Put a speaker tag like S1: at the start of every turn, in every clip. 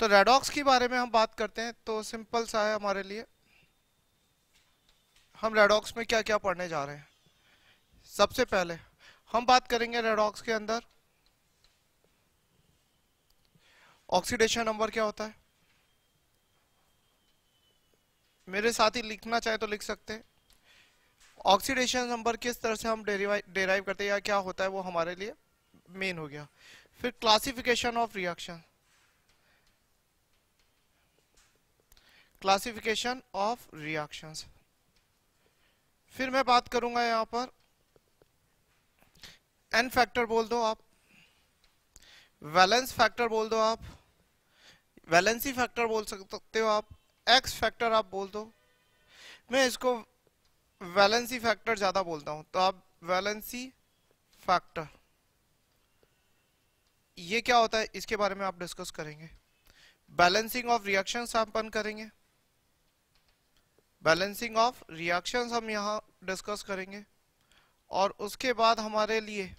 S1: तो रेडॉक्स के बारे में हम बात करते हैं तो सिंपल सा है हमारे लिए हम रेडॉक्स में क्या क्या पढ़ने जा रहे हैं सबसे पहले हम बात करेंगे रेडॉक्स के अंदर ऑक्सीडेशन नंबर क्या होता है मेरे साथ ही लिखना चाहे तो लिख सकते हैं ऑक्सीडेशन नंबर किस तरह से हम डेराइव करते हैं या क्या होता है वो हमारे लिए मेन हो गया फिर classification of reaction classification of reactions फिर मैं बात करूंगा यहां पर एन फैक्टर बोल दो आप वैलेंस फैक्टर बोल दो आप वैलेंसी फैक्टर बोल सकते हो आप एक्स फैक्टर आप बोल दो मैं इसको वैलेंसी फैक्टर ज्यादा बोलता हूं तो आप वैलेंसी फैक्टर ये क्या होता है इसके बारे में आप डिस्कस करेंगे बैलेंसिंग ऑफ रिएक्शन आप करेंगे बैलेंसिंग ऑफ रिएक्शंस हम यहाँ डिस्कस करेंगे और उसके बाद हमारे लिए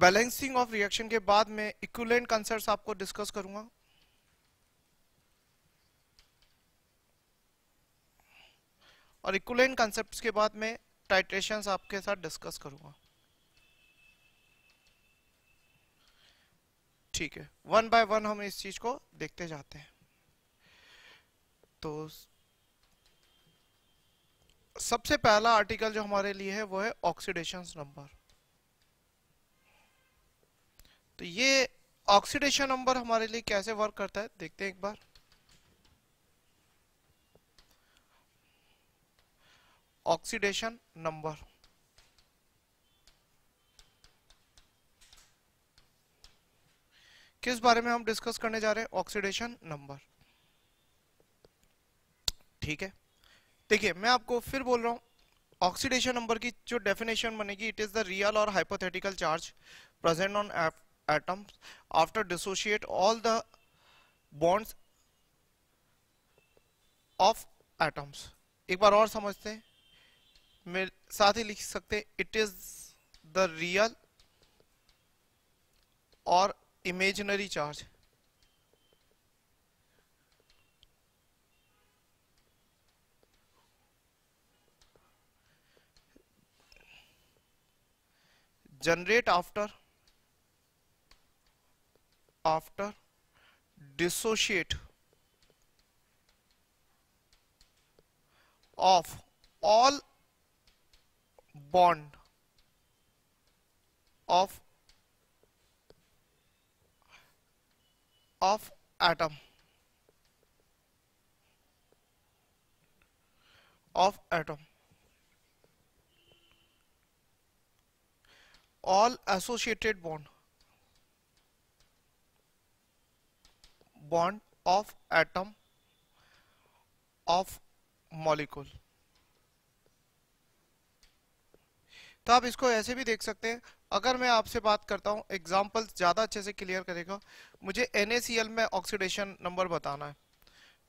S1: बैलेंसिंग ऑफ रिएक्शन के बाद में इक्वलेंट कंसेप्ट आपको डिस्कस करूंगा और इक्वलेंट कंसेप्ट के बाद में टाइट्रेशन आपके साथ डिस्कस करूंगा ठीक है वन बाय वन हम इस चीज को देखते जाते हैं तो सबसे पहला आर्टिकल जो हमारे लिए है वो है ऑक्सीडेशन नंबर तो ये ऑक्सीडेशन नंबर हमारे लिए कैसे वर्क करता है देखते हैं एक बार ऑक्सीडेशन नंबर किस बारे में हम डिस्कस करने जा रहे हैं ऑक्सीडेशन नंबर ठीक है देखिए मैं आपको फिर बोल रहा हूं ऑक्सीडेशन नंबर की जो डेफिनेशन बनेगी इट इज द रियल और hypothetical charge present on atoms after dissociate all the bonds of atoms एक बार और समझते हैं साथ ही लिख सकते इट इज द रियल और imaginary charge generate after after dissociate of all bond of of atom of atom all associated bond bond of atom of molecule तो आप इसको ऐसे भी देख सकते हैं अगर मैं आपसे बात करता हूँ एग्जाम्पल ज़्यादा अच्छे से क्लियर करेगा मुझे एन में ऑक्सीडेशन नंबर बताना है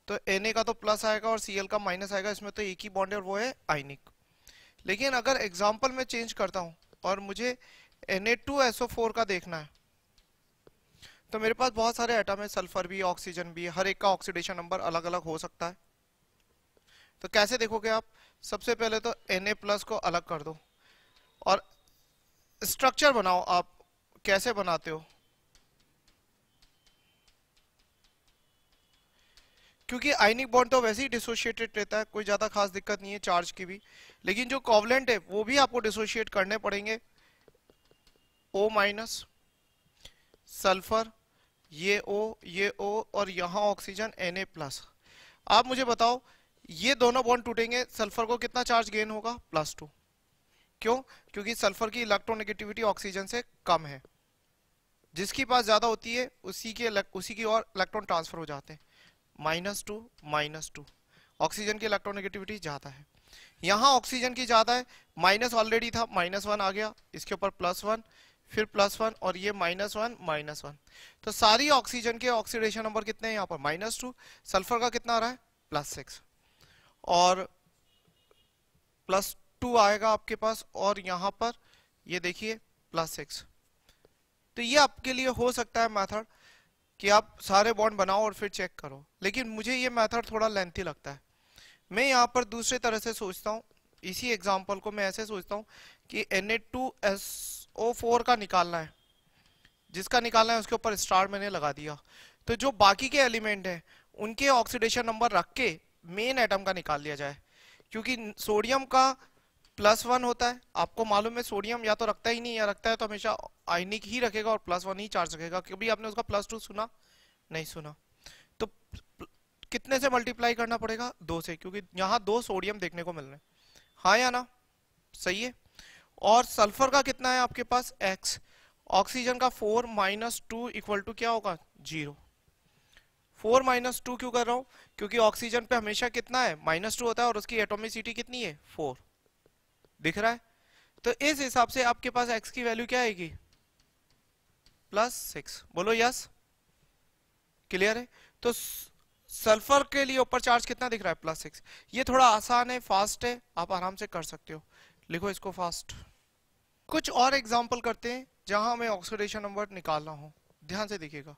S1: तो एन का तो प्लस आएगा और सी का माइनस आएगा इसमें तो एक ही बॉन्ड है वो है आइनिक लेकिन अगर एग्जाम्पल में चेंज करता हूँ और मुझे Na2SO4 का देखना है तो मेरे पास बहुत सारे एटम है सल्फर भी ऑक्सीजन भी हर एक का ऑक्सीडेशन नंबर अलग अलग हो सकता है तो कैसे देखोगे आप सबसे पहले तो Na प्लस को अलग कर दो और स्ट्रक्चर बनाओ आप कैसे बनाते हो क्योंकि आइनिक बॉन्ड तो वैसे ही डिसोशिएटेड रहता है कोई ज़्यादा खास दिक्कत नहीं है चार्ज की भी लेकिन जो कॉवलेंट है वो भी आपको डिसोशिएट करने पड़ेंगे ओ माइनस सल्फर ये ओ ये ओ और यहां ऑक्सीजन एन प्लस आप मुझे बताओ ये दोनों बॉन्ड टूटेंगे सल्फर को कितना चार्ज गेन होगा प्लस टू क्यों क्योंकि सल्फर की इलेक्ट्रोनेगेटिविटी ऑक्सीजन से कम है जिसके पास ज्यादा होती है उसी के उसी की और इलेक्ट्रॉन ट्रांसफर हो जाते हैं minus two minus two oxygen की इलेक्ट्रोनेगेटिविटी ज्यादा है यहाँ ऑक्सीजन की ज्यादा है माइनस ऑलरेडी था माइनस वन आ गया इसके ऊपर प्लस वन फिर प्लस वन और ये माइनस वन माइनस वन तो सारी ऑक्सीजन के ऑक्सीडेशन नंबर कितने हैं यहाँ पर माइनस टू सल्फर का कितना आ रहा है प्लस सिक्स और प्लस टू आएगा आपके पास और यहां पर ये देखिए प्लस सिक्स तो ये आपके लिए हो सकता है मेथड कि आप सारे बॉन्ड बनाओ और फिर चेक करो लेकिन मुझे ये मेथड थोड़ा लेंथी लगता है मैं यहाँ पर दूसरे तरह से सोचता हूँ इसी एग्जाम्पल को मैं ऐसे सोचता हूँ कि एन का निकालना है जिसका निकालना है उसके ऊपर स्टार मैंने लगा दिया तो जो बाकी के एलिमेंट हैं उनके ऑक्सीडेशन नंबर रख के मेन एटम का निकाल लिया जाए क्योंकि सोडियम का प्लस वन होता है आपको मालूम है सोडियम या तो रखता ही नहीं या रखता है तो हमेशा आयनिक ही रखेगा और प्लस वन ही चार्ज रखेगा क्योंकि आपने उसका प्लस टू सुना नहीं सुना तो कितने से मल्टीप्लाई करना पड़ेगा दो से क्योंकि यहाँ दो सोडियम देखने को मिल रहे हाँ या ना सही है और सल्फर का कितना है आपके पास एक्स ऑक्सीजन का four minus two equal to क्या होगा जीरो फोर माइनस टू क्यों कर रहा हूँ क्योंकि ऑक्सीजन पे हमेशा कितना है माइनस टू होता है और उसकी एटोमिसिटी कितनी है फोर दिख रहा है तो इस हिसाब से आपके पास एक्स की वैल्यू क्या आएगी प्लस सिक्स बोलो यस क्लियर है तो सल्फर के लिए ऊपर चार्ज कितना दिख रहा है प्लस सिक्स ये थोड़ा आसान है फास्ट है आप आराम से कर सकते हो लिखो इसको फास्ट कुछ और एग्जाम्पल करते हैं जहां हमें ऑक्सीडेशन नंबर निकालना हो ध्यान से देखिएगा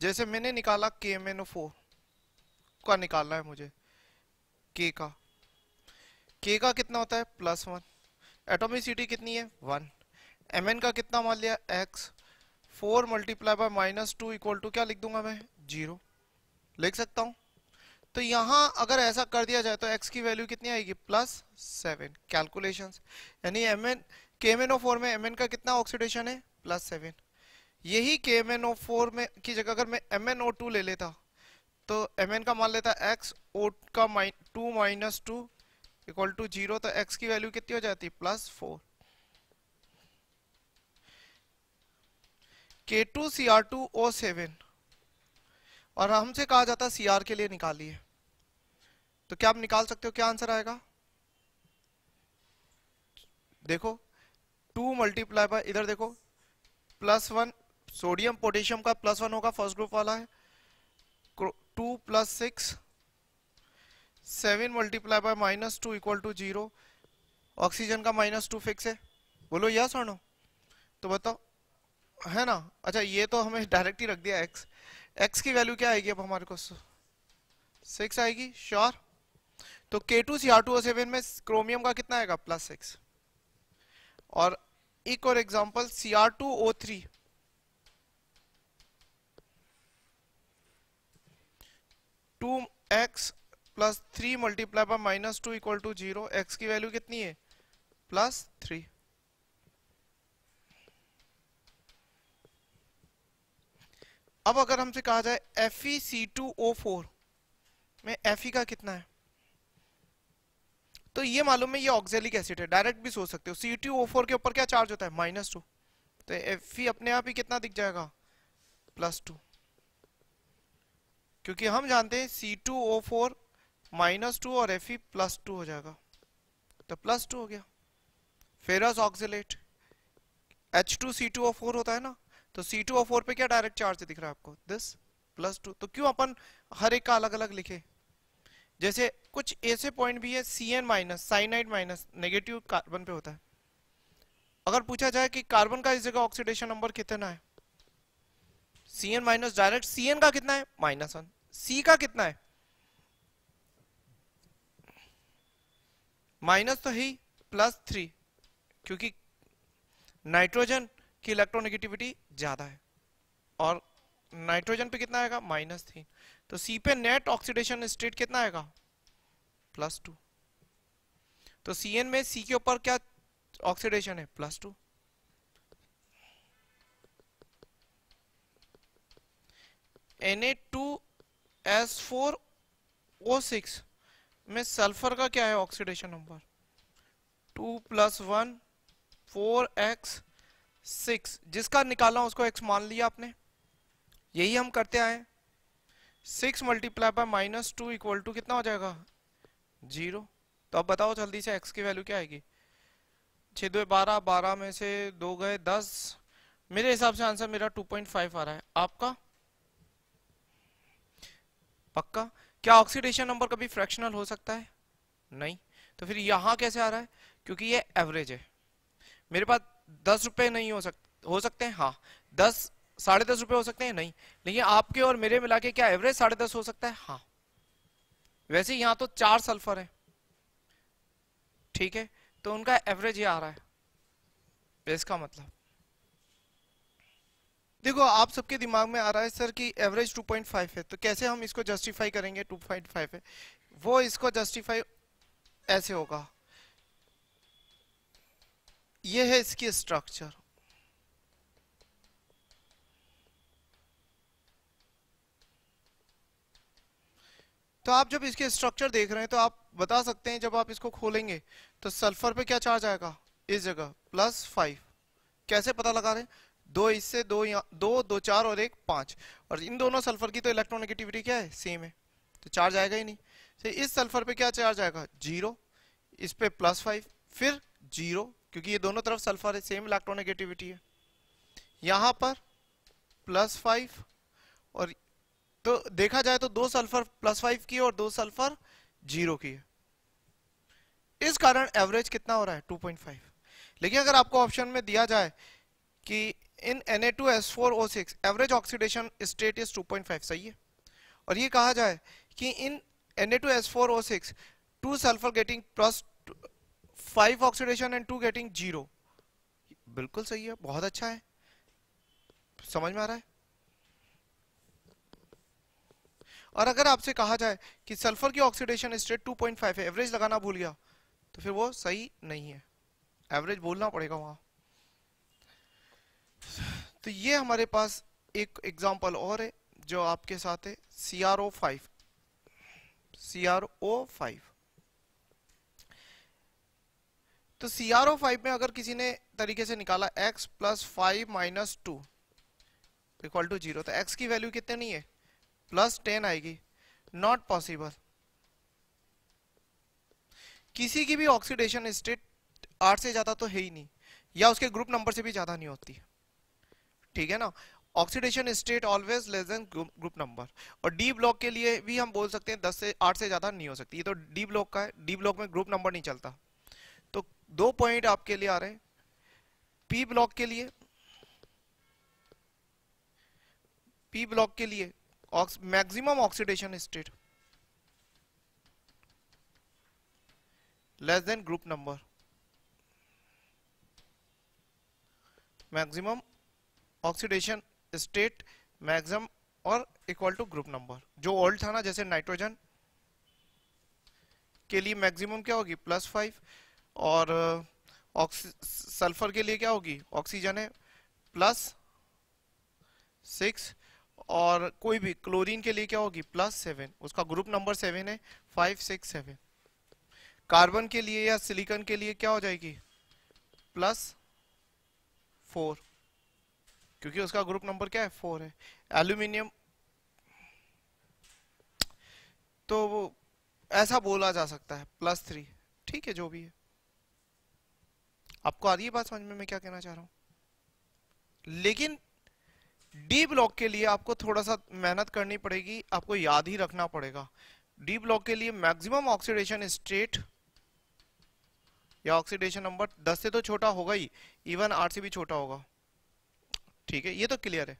S1: जैसे मैंने निकाला के एम एन फोर का निकालना है मुझे के का के का कितना होता है प्लस वन एटोमिसिटी कितनी है वन एम का कितना मान लिया X four multiply by minus two equal to क्या लिख दूंगा मैं जीरो लिख सकता हूँ तो यहाँ अगर ऐसा कर दिया जाए तो x की वैल्यू कितनी आएगी प्लस सेवन कैलकुलेशन यानी एम एन के फोर में एम का कितना ऑक्सीडेशन है प्लस सेवन यही के फोर में की जगह अगर मैं एम एन ओ टू ले लेता तो एम का मान लेता x ओ का minus two minus two equal to zero तो एक्स की वैल्यू कितनी हो जाती है plus four K two C R two O seven और हमसे कहा जाता है सीआर के लिए निकालिए तो क्या आप निकाल सकते हो क्या आंसर आएगा देखो टू मल्टीप्लाई बाय इधर देखो प्लस वन सोडियम पोटेशियम का प्लस वन होगा फर्स्ट ग्रुप वाला है two plus six seven multiply by minus two equal to zero oxygen का माइनस टू फिक्स है बोलो यस और नो तो बताओ है ना अच्छा ये तो हमें डायरेक्ट ही रख दिया एक्स एक्स की वैल्यू क्या आएगी अब हमारे को सिक्स आएगी श्योर तो K two C R two seven में क्रोमियम का कितना आएगा प्लस सिक्स और एक और example C R two O three two X plus three multiply by minus two equal to zero X की वैल्यू कितनी है प्लस थ्री अब अगर हमसे कहा जाए F E C two O four में एफ ई का कितना है तो ये मालूम है ये ऑक्जेलिक एसिड है डायरेक्ट भी सोच सकते हो सी टू ओ फोर के ऊपर क्या चार्ज होता है माइनस टू तो एफ ई अपने आप ही कितना दिख जाएगा प्लस टू क्योंकि हम जानते हैं C two O four minus two और एफ ई प्लस टू हो जाएगा तो प्लस टू हो गया ferrous oxalate H two C two O four होता है ना तो सी टू ओ फोर पे क्या डायरेक्ट चार्ज दिख रहा है आपको दिस प्लस टू तो क्यों अपन हर एक का अलग अलग लिखे जैसे कुछ ऐसे पॉइंट भी है C N minus cyanide minus negative carbon पे होता है अगर पूछा जाए कि कार्बन का इस जगह ऑक्सीडेशन नंबर कितना है C N minus direct C N का कितना है माइनस वन सी का कितना है माइनस तो ही प्लस थ्री क्योंकि नाइट्रोजन की इलेक्ट्रोनेगेटिविटी ज्यादा है और नाइट्रोजन पे कितना आएगा माइनस थ्री तो सी पे नेट ऑक्सीडेशन स्टेट कितना आएगा प्लस टू तो सी एन में सी के ऊपर क्या ऑक्सीडेशन है plus two N A two S four O six में सल्फर का क्या है oxidation number two plus one four X six जिसका निकाला उसको एक्स मान लिया आपने यही हम करते आए six multiply by minus two equal to कितना हो जाएगा जीरो तो अब बताओ जल्दी से एक्स की वैल्यू क्या आएगी छः दो बारह बारह में से दो गए दस मेरे हिसाब से आंसर मेरा टू पॉइंट फाइव आ रहा है आपका पक्का क्या ऑक्सीडेशन नंबर कभी फ्रैक्शनल हो सकता है नहीं तो फिर यहां कैसे आ रहा है क्योंकि ये एवरेज है मेरे पास दस रुपए नहीं हो सकते हो सकते हैं हाँ दस साढ़े दस रुपए हो सकते हैं नहीं लेकिन आपके और मेरे मिला के क्या एवरेज साढ़े दस हो सकता है हाँ वैसे यहाँ तो चार सल्फर है ठीक है तो उनका एवरेज ही आ रहा है इसका मतलब देखो आप सबके दिमाग में आ रहा है सर कि एवरेज 2.5 है तो कैसे हम इसको जस्टिफाई करेंगे 2.5 है वो इसको जस्टिफाई ऐसे होगा ये है इसकी स्ट्रक्चर तो आप जब इसके स्ट्रक्चर देख रहे हैं तो आप बता सकते हैं जब आप इसको खोलेंगे तो सल्फर पे क्या चार्ज आएगा इस जगह प्लस फाइव कैसे पता लगा रहे हैं दो इससे दो या, दो दो चार और एक पांच और इन दोनों सल्फर की तो इलेक्ट्रोनेगेटिविटी क्या है सेम है तो चार्ज आएगा ही नहीं तो इस सल्फर पे क्या चार्ज आएगा जीरो इस पे प्लस फाइव फिर जीरो क्योंकि ये दोनों तरफ सल्फर है सेम इलेक्ट्रोनेगेटिविटी है यहां पर प्लस फाइव और तो देखा जाए तो दो सल्फर प्लस फाइव की और दो सल्फर जीरो की है इस कारण एवरेज कितना हो रहा है 2.5 लेकिन अगर आपको ऑप्शन में दिया जाए कि in Na2S4O6 average oxidation state is 2.5 सही है और ये कहा जाए कि in Na2S4O6 two sulphur getting plus five oxidation and two getting zero बिल्कुल सही है बहुत अच्छा है समझ में आ रहा है और अगर आपसे कहा जाए कि सल्फर की ऑक्सीडेशन स्टेट 2.5 है एवरेज लगाना भूल गया तो फिर वो सही नहीं है एवरेज बोलना पड़ेगा वहां तो ये हमारे पास एक एग्जाम्पल और है जो आपके साथ है C R O five C R O five तो सी आर ओ फाइव में अगर किसी ने तरीके से निकाला x plus five minus two equal to zero तो x की वैल्यू कितनी है प्लस टेन आएगी नॉट पॉसिबल किसी की भी ऑक्सीडेशन स्टेट आठ से ज्यादा तो है ही नहीं या उसके ग्रुप नंबर से भी ज्यादा नहीं होती है ठीक है ना oxidation state always less than group number और डी ब्लॉक के लिए भी हम बोल सकते हैं दस से आठ से ज़्यादा नहीं हो सकती ये तो डी ब्लॉक का है डी ब्लॉक में ग्रुप नंबर नहीं चलता तो दो पॉइंट आपके लिए आ रहे हैं पी ब्लॉक के लिए पी ब्लॉक के लिए maximum oxidation state less than group number maximum oxidation state maximum और इक्वल टू ग्रुप नंबर जो ओल्ड था ना जैसे नाइट्रोजन के लिए मैक्सिमम क्या होगी प्लस फाइव और सल्फर uh, के लिए क्या होगी ऑक्सीजन है प्लस सिक्स और कोई भी क्लोरीन के लिए क्या होगी प्लस सेवन उसका ग्रुप नंबर सेवन है फाइव सिक्स सेवन कार्बन के लिए या सिलिकॉन के लिए क्या हो जाएगी प्लस फोर क्योंकि उसका ग्रुप नंबर क्या है फोर है एल्यूमिनियम तो वो ऐसा बोला जा सकता है प्लस थ्री ठीक है जो भी है आपको आ रही है बात समझ में मैं क्या कहना चाह रहा हूं लेकिन डी ब्लॉक के लिए आपको थोड़ा सा मेहनत करनी पड़ेगी आपको याद ही रखना पड़ेगा डी ब्लॉक के लिए मैक्सिमम ऑक्सीडेशन स्टेट या ऑक्सीडेशन नंबर 10 से तो छोटा होगा ही इवन आठ से भी छोटा होगा ठीक है ये तो क्लियर है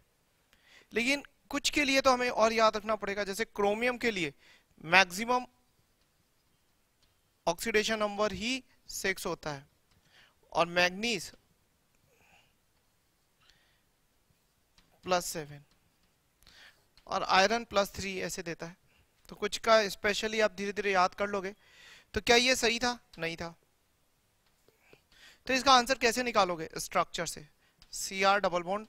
S1: लेकिन कुछ के लिए तो हमें और याद रखना पड़ेगा जैसे क्रोमियम के लिए मैक्सिमम ऑक्सीडेशन नंबर ही सिक्स होता है और मैग्नीज प्लस सेवन और आयरन प्लस थ्री ऐसे देता है तो कुछ का स्पेशली आप धीरे धीरे याद कर लोगे तो क्या ये सही था नहीं था तो इसका आंसर कैसे निकालोगे स्ट्रक्चर से सी आर डबल बोन्ड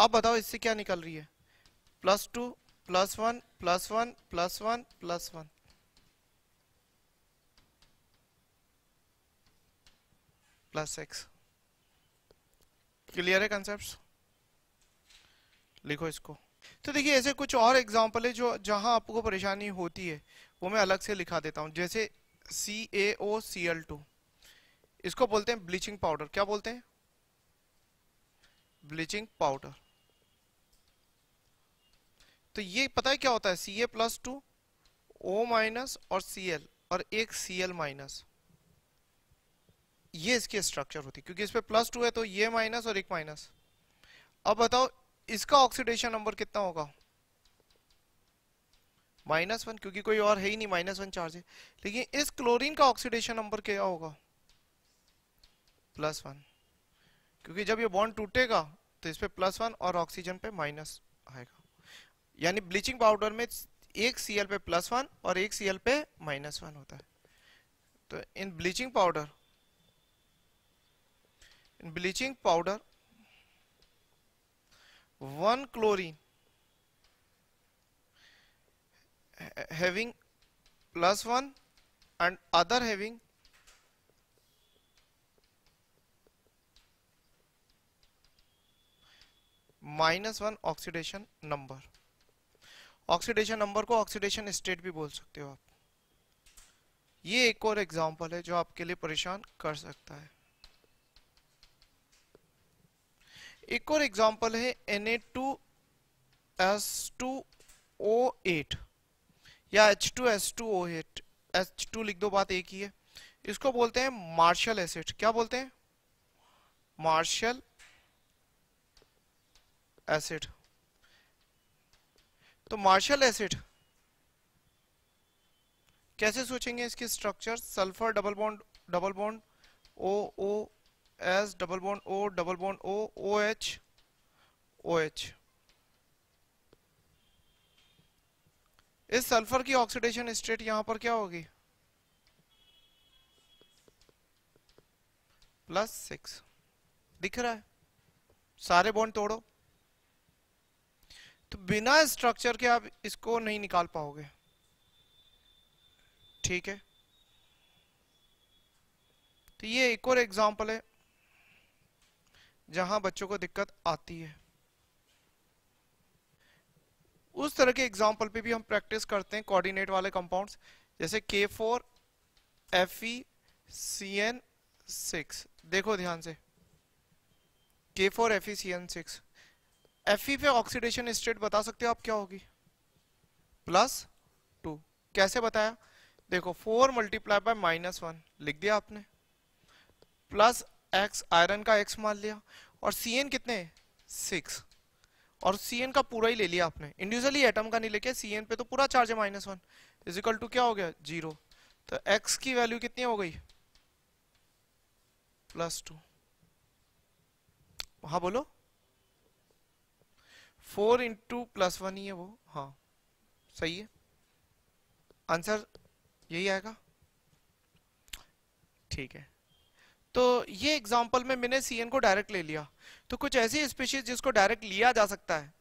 S1: अब बताओ इससे क्या निकल रही है plus two plus one plus one plus one plus one plus X clear है कंसेप्ट लिखो इसको तो देखिए ऐसे कुछ और एग्जाम्पल है जो जहां आपको परेशानी होती है वो मैं अलग से लिखा देता हूं जैसे सी ए ओ सी एल टू इसको बोलते हैं ब्लीचिंग पाउडर क्या बोलते हैं ब्लीचिंग पाउडर तो ये पता है क्या होता है C A plus two O minus और सी एल और एक सी एल माइनस ये इसकी स्ट्रक्चर होती है क्योंकि इस पर प्लस टू है तो ये माइनस और एक माइनस अब बताओ इसका ऑक्सीडेशन नंबर कितना होगा माइनस वन क्योंकि कोई और है ही नहीं माइनस वन चार्ज है लेकिन इस क्लोरीन का ऑक्सीडेशन नंबर क्या होगा प्लस वन क्योंकि जब ये बॉन्ड टूटेगा तो इस पर प्लस वन और ऑक्सीजन पे माइनस आएगा यानी ब्लीचिंग पाउडर में एक सी पे प्लस वन और एक सी पे माइनस वन होता है तो in bleaching powder in bleaching powder one chlorine having plus one and other having minus one oxidation number oxidation number को ऑक्सीडेशन स्टेट भी बोल सकते हो आप ये एक और एग्जाम्पल है जो आपके लिए परेशान कर सकता है एक और एग्जाम्पल है N A two S two O eight या H two S two O eight H two लिख दो बात एक ही है इसको बोलते हैं मार्शल एसिड क्या बोलते हैं मार्शल एसिड तो मार्शल एसिड कैसे सोचेंगे इसके structure sulphur double bond double bond O O S double bond O double bond O O H O H इस सल्फर की ऑक्सीडेशन स्टेट यहां पर क्या होगी प्लस सिक्स दिख रहा है सारे बॉन्ड तोड़ो तो बिना स्ट्रक्चर के आप इसको नहीं निकाल पाओगे ठीक है तो ये एक और एग्जांपल है जहां बच्चों को दिक्कत आती है उस तरह के एग्जाम्पल पे भी हम प्रैक्टिस करते हैं कोऑर्डिनेट वाले कंपाउंड्स जैसे K four F E C N six देखो ध्यान से K four F C N six F पे ऑक्सीडेशन स्टेट बता सकते हो आप क्या होगी प्लस टू कैसे बताया देखो four multiply by minus one लिख दिया आपने प्लस एक्स आयरन का एक्स मान लिया और सी एन कितने सिक्स और सी एन का पूरा ही ले लिया आपने इंडिविजुअली एटम का नहीं लेके सी एन पे तो पूरा चार्ज है माइनस वन इजिकल टू क्या हो गया जीरो तो एक्स की वैल्यू कितनी हो गई प्लस टू हाँ बोलो फोर इंटू प्लस वन ही है वो हाँ सही है आंसर यही आएगा ठीक है तो ये एग्जांपल में मैंने सी को डायरेक्ट ले लिया तो कुछ ऐसी स्पीशीज जिसको डायरेक्ट लिया जा सकता है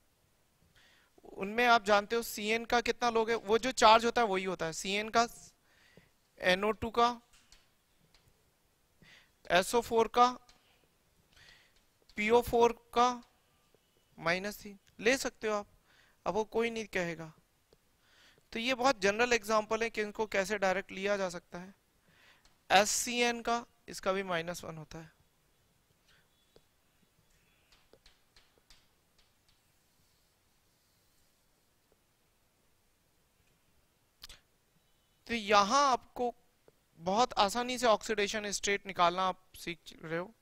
S1: उनमें आप जानते हो सी का कितना लोग है वो जो चार्ज होता है वही होता है सी का टू का फोर का फोर का माइनस थी ले सकते हो आप अब वो कोई नहीं कहेगा तो ये बहुत जनरल एग्जाम्पल है कि इनको कैसे डायरेक्ट लिया जा सकता है एस सी एन का इसका भी माइनस वन होता है तो यहां आपको बहुत आसानी से ऑक्सीडेशन स्टेट निकालना आप सीख रहे हो